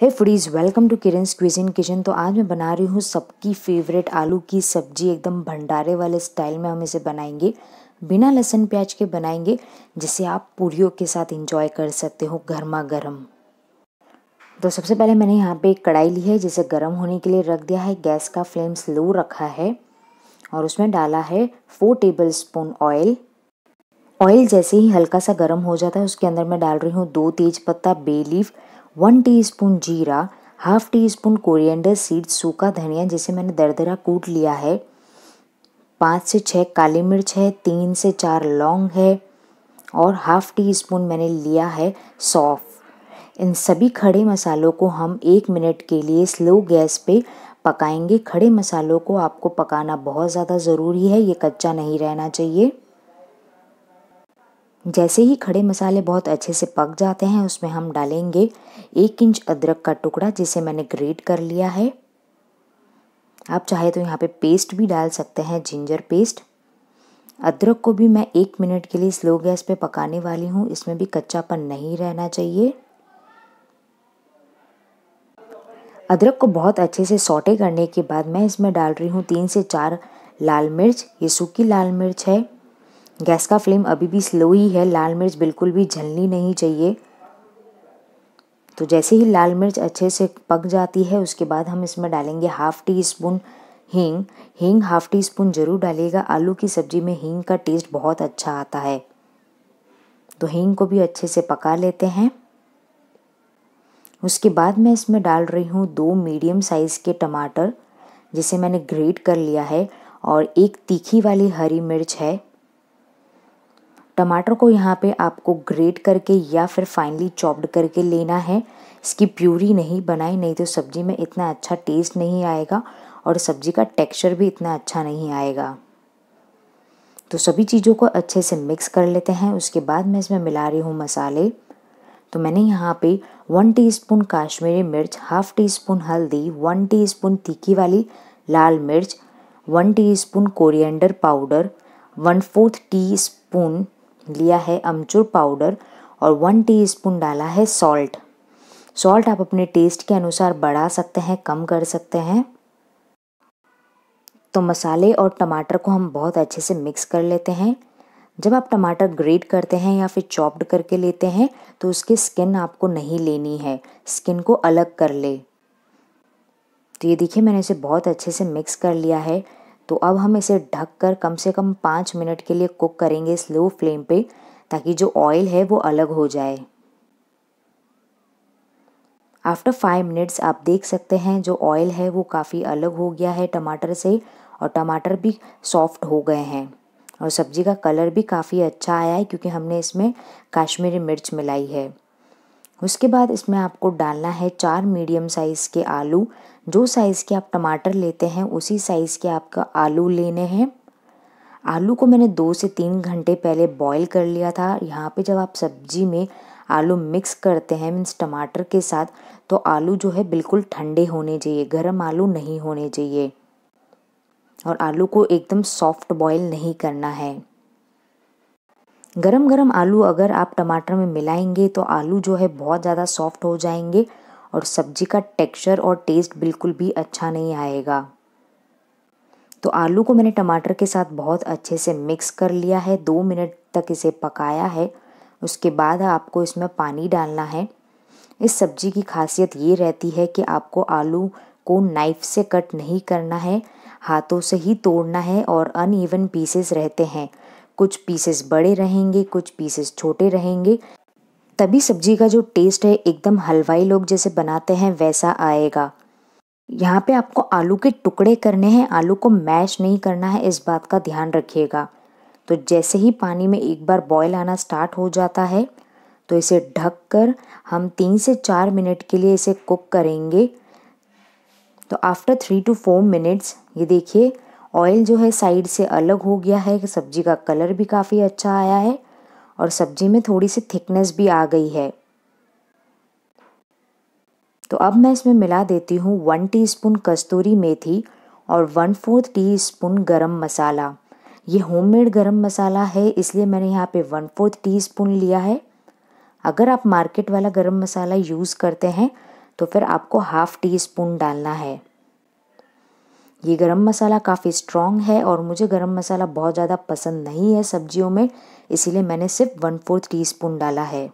hey friends welcome to Kiran cuisine kitchen तो आज मैं बना रही हूँ सबकी फेवरेट आलू की सब्जी एकदम भंडारे वाले स्टाइल में हम इसे बनाएंगे बिना लहसुन प्याज के बनाएंगे जिसे आप पूरियों के साथ इंजॉय कर सकते हो गर्मा गर्म तो सबसे पहले मैंने यहाँ पे एक कढ़ाई ली है जिसे गर्म होने के लिए रख दिया है गैस का फ्लेम स्लो रखा है और उसमें डाला है four tablespoon oil oil जैसे ही हल्का सा गर्म हो जाता है उसके अंदर मैं डाल रही हूँ दो तेज पत्ता बे लीफ वन टीस्पून जीरा half teaspoon coriander seeds सूखा धनिया जिसे मैंने दरदरा कूट लिया है पाँच से छः काली मिर्च है तीन से चार लौंग है और हाफ टी स्पून मैंने लिया है सौफ इन सभी खड़े मसालों को हम एक मिनट के लिए स्लो गैस पे पकाएंगे खड़े मसालों को आपको पकाना बहुत ज़्यादा ज़रूरी है ये कच्चा नहीं रहना चाहिए जैसे ही खड़े मसाले बहुत अच्छे से पक जाते हैं उसमें हम डालेंगे एक इंच अदरक का टुकड़ा जिसे मैंने ग्रेट कर लिया है आप चाहे तो यहाँ पे पेस्ट भी डाल सकते हैं जिंजर पेस्ट अदरक को भी मैं एक मिनट के लिए स्लो गैस पे पकाने वाली हूँ इसमें भी कच्चापन नहीं रहना चाहिए अदरक को बहुत अच्छे से सोटे करने के बाद मैं इसमें डाल रही हूँ तीन से चार लाल मिर्च ये सूखी लाल मिर्च है गैस का फ्लेम अभी भी स्लो ही है लाल मिर्च बिल्कुल भी जलनी नहीं चाहिए तो जैसे ही लाल मिर्च अच्छे से पक जाती है उसके बाद हम इसमें डालेंगे हाफ़ टी स्पून हींग हींग हाफ़ टी स्पून ज़रूर डालिएगा आलू की सब्ज़ी में हींग का टेस्ट बहुत अच्छा आता है तो हींग को भी अच्छे से पका लेते हैं उसके बाद मैं इसमें डाल रही हूँ दो मीडियम साइज़ के टमाटर जिसे मैंने ग्रेट कर लिया है और एक तीखी वाली हरी मिर्च है टमाटर को यहाँ पे आपको ग्रेट करके या फिर फाइनली चॉप्ड करके लेना है इसकी प्यूरी नहीं बनाई नहीं तो सब्ज़ी में इतना अच्छा टेस्ट नहीं आएगा और सब्ज़ी का टेक्सचर भी इतना अच्छा नहीं आएगा तो सभी चीज़ों को अच्छे से मिक्स कर लेते हैं उसके बाद मैं इसमें मिला रही हूँ मसाले तो मैंने यहाँ पे वन टीस्पून काश्मीरी मिर्च हाफ़ टी स्पून हल्दी वन टीस्पून तीखी वाली लाल मिर्च one teaspoon coriander powder one fourth teaspoon लिया है अमचूर पाउडर और वन टीस्पून डाला है सॉल्ट सॉल्ट आप अपने टेस्ट के अनुसार बढ़ा सकते हैं कम कर सकते हैं तो मसाले और टमाटर को हम बहुत अच्छे से मिक्स कर लेते हैं जब आप टमाटर ग्रेट करते हैं या फिर चॉप्ड करके लेते हैं तो उसकी स्किन आपको नहीं लेनी है स्किन को अलग कर ले तो ये देखिए मैंने इसे बहुत अच्छे से मिक्स कर लिया है तो अब हम इसे ढककर कम से कम पाँच मिनट के लिए कुक करेंगे स्लो फ्लेम पे ताकि जो ऑयल है वो अलग हो जाए आफ्टर फाइव मिनट्स आप देख सकते हैं जो ऑयल है वो काफ़ी अलग हो गया है टमाटर से और टमाटर भी सॉफ्ट हो गए हैं और सब्ज़ी का कलर भी काफ़ी अच्छा आया है क्योंकि हमने इसमें काश्मीरी मिर्च मिलाई है उसके बाद इसमें आपको डालना है चार मीडियम साइज़ के आलू जो साइज़ के आप टमाटर लेते हैं उसी साइज़ के आपका आलू लेने हैं आलू को मैंने दो से तीन घंटे पहले बॉईल कर लिया था यहाँ पे जब आप सब्जी में आलू मिक्स करते हैं मीन्स टमाटर के साथ तो आलू जो है बिल्कुल ठंडे होने चाहिए गर्म आलू नहीं होने चाहिए और आलू को एकदम सॉफ्ट बॉईल नहीं करना है गरम गरम आलू अगर आप टमाटर में मिलाएंगे तो आलू जो है बहुत ज़्यादा सॉफ्ट हो जाएंगे और सब्जी का टेक्सचर और टेस्ट बिल्कुल भी अच्छा नहीं आएगा तो आलू को मैंने टमाटर के साथ बहुत अच्छे से मिक्स कर लिया है दो मिनट तक इसे पकाया है उसके बाद आपको इसमें पानी डालना है इस सब्जी की खासियत ये रहती है कि आपको आलू को नाइफ से कट नहीं करना है हाथों से ही तोड़ना है और अनइवन पीसेस रहते हैं कुछ पीसेस बड़े रहेंगे कुछ पीसेस छोटे रहेंगे तभी सब्जी का जो टेस्ट है एकदम हलवाई लोग जैसे बनाते हैं वैसा आएगा यहाँ पे आपको आलू के टुकड़े करने हैं आलू को मैश नहीं करना है इस बात का ध्यान रखिएगा तो जैसे ही पानी में एक बार बॉयल आना स्टार्ट हो जाता है तो इसे ढक कर हम तीन से चार मिनट के लिए इसे कुक करेंगे तो after three two four minutes ये देखिए ऑयल जो है साइड से अलग हो गया है सब्जी का कलर भी काफ़ी अच्छा आया है और सब्जी में थोड़ी सी थिकनेस भी आ गई है तो अब मैं इसमें मिला देती हूँ वन टीस्पून कस्तूरी मेथी और वन फोर्थ टीस्पून गरम मसाला ये होममेड गरम मसाला है इसलिए मैंने यहाँ पे वन फोर्थ टीस्पून लिया है अगर आप मार्केट वाला गरम मसाला यूज़ करते हैं तो फिर आपको हाफ़ टी स्पून डालना है ये गरम मसाला काफ़ी स्ट्रॉन्ग है और मुझे गरम मसाला बहुत ज़्यादा पसंद नहीं है सब्जियों में इसीलिए मैंने सिर्फ वन फोर्थ टी स्पून डाला है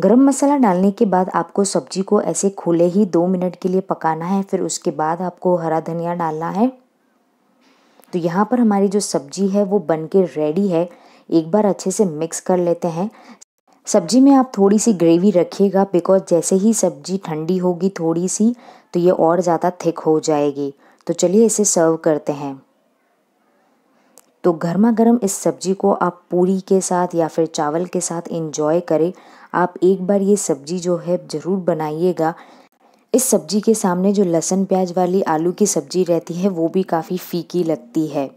गरम मसाला डालने के बाद आपको सब्जी को ऐसे खुले ही दो मिनट के लिए पकाना है फिर उसके बाद आपको हरा धनिया डालना है तो यहाँ पर हमारी जो सब्जी है वो बन के रेडी है एक बार अच्छे से मिक्स कर लेते हैं सब्जी में आप थोड़ी सी ग्रेवी रखिएगा बिकॉज जैसे ही सब्जी ठंडी होगी थोड़ी सी तो ये और ज़्यादा थिक हो जाएगी तो चलिए इसे सर्व करते हैं तो गर्मा गर्म इस सब्जी को आप पूरी के साथ या फिर चावल के साथ इंजॉय करें आप एक बार ये सब्जी जो है ज़रूर बनाइएगा इस सब्जी के सामने जो लहसुन प्याज वाली आलू की सब्जी रहती है वो भी काफ़ी फीकी लगती है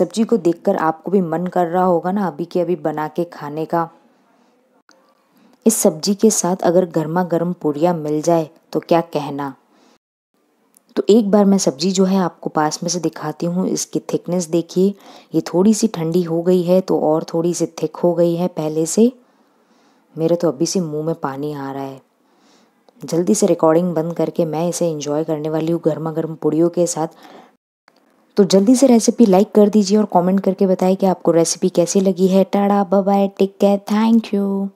सब्जी को देखकर आपको भी मन कर रहा होगा ना अभी के अभी बना के खाने का इस सब्जी के साथ अगर गर्मा गर्म पूड़िया मिल जाए तो क्या कहना तो एक बार मैं सब्जी जो है आपको पास में से दिखाती हूँ इसकी थिकनेस देखिए ये थोड़ी सी ठंडी हो गई है तो और थोड़ी सी थिक हो गई है पहले से मेरे तो अभी से मुंह में पानी आ रहा है जल्दी से रिकॉर्डिंग बंद करके मैं इसे इंजॉय करने वाली हूँ गर्मा गर्म पूड़ियों के साथ तो जल्दी से रेसिपी लाइक कर दीजिए और कमेंट करके बताएं कि आपको रेसिपी कैसी लगी है टाड़ा bye take care thank you